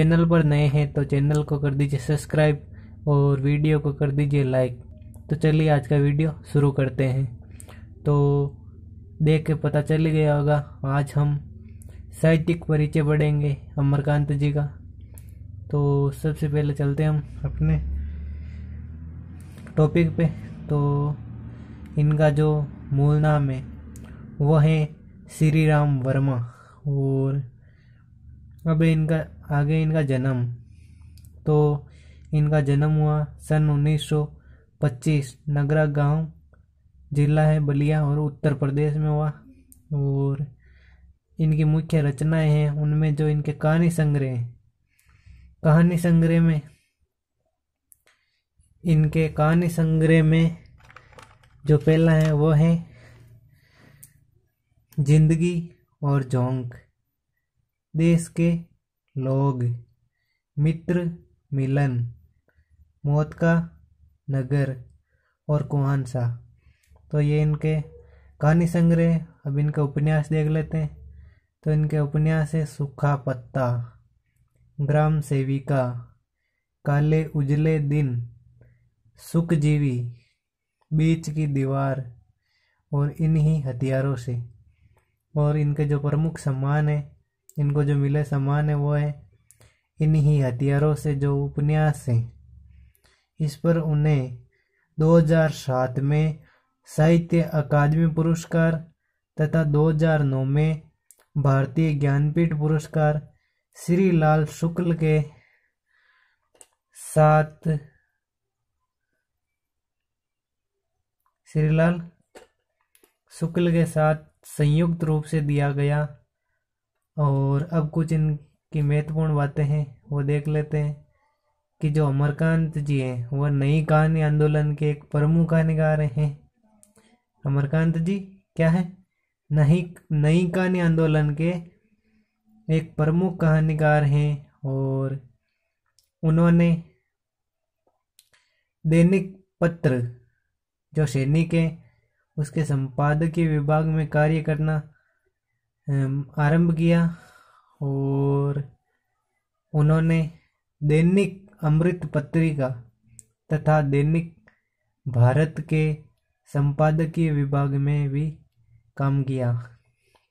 channel पर नए हैं तो चैनल को कर दीजिए सब्सक्राइब और वीडियो को कर दीजिए लाइक तो चलिए आज का वीडियो शुरू करते हैं तो देख के पता चल गया होगा आज हम साहित्यिक परिचय पढ़ेंगे अमरकांत जी का तो सबसे पहले चलते हम अपने टॉपिक पे तो इनका जो मूल नाम है वह है श्री राम वर्मा और अब इनका आगे इनका जन्म तो इनका जन्म हुआ सन 1925 नगरा गांव जिला है बलिया और उत्तर प्रदेश में हुआ और इनकी मुख्य रचनाएं हैं उनमें जो इनके कहानी संग्रह हैं कहानी संग्रह में इनके कहानी संग्रह में जो पहला है वो है जिंदगी और जोंक देश के लोग मित्र मिलन मौत का नगर और कुहान सा तो ये इनके कहानी संग्रह अब इनके उपन्यास देख लेते हैं तो इनके उपन्यास है सूखा पत्ता ग्राम सेविका काले उजले दिन सुखजीवी बीच की दीवार और इन्हीं हथियारों से और इनके जो प्रमुख सम्मान है इनको जो मिले सम्मान है वो है इन्हीं हथियारों से जो उपन्यास हैं इस पर उन्हें 2007 में साहित्य अकादमी पुरस्कार तथा 2009 में भारतीय ज्ञानपीठ पुरस्कार श्री लाल शुक्ल के साथ श्रीलाल शुक्ल के साथ संयुक्त रूप से दिया गया और अब कुछ इनकी महत्वपूर्ण बातें हैं वो देख लेते हैं कि जो अमरकांत जी हैं वह नई कहानी आंदोलन के एक प्रमुख कहानीकार हैं अमरकांत जी क्या है नई नई कहानी आंदोलन के एक प्रमुख कहानीकार हैं और उन्होंने दैनिक पत्र जो सैनिक है उसके संपादकीय विभाग में कार्य करना आरंभ किया और उन्होंने दैनिक अमृत पत्रिका तथा दैनिक भारत के संपादकीय विभाग में भी काम किया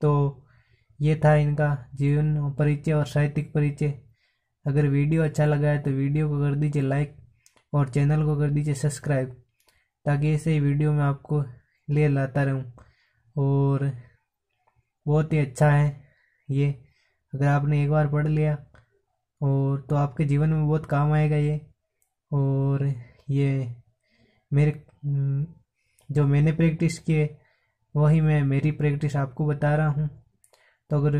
तो ये था इनका जीवन परिचय और साहित्यिक परिचय अगर वीडियो अच्छा लगा है तो वीडियो को कर दीजिए लाइक और चैनल को कर दीजिए सब्सक्राइब ताकि ऐसे ही वीडियो में आपको ले लाता रहूं और बहुत ही अच्छा है ये अगर आपने एक बार पढ़ लिया और तो आपके जीवन में बहुत काम आएगा ये और ये मेरे हम्म, जो मैंने प्रैक्टिस किए वही मैं मेरी प्रैक्टिस आपको बता रहा हूँ तो अगर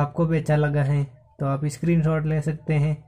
आपको भी अच्छा लगा है तो आप स्क्रीनशॉट ले सकते हैं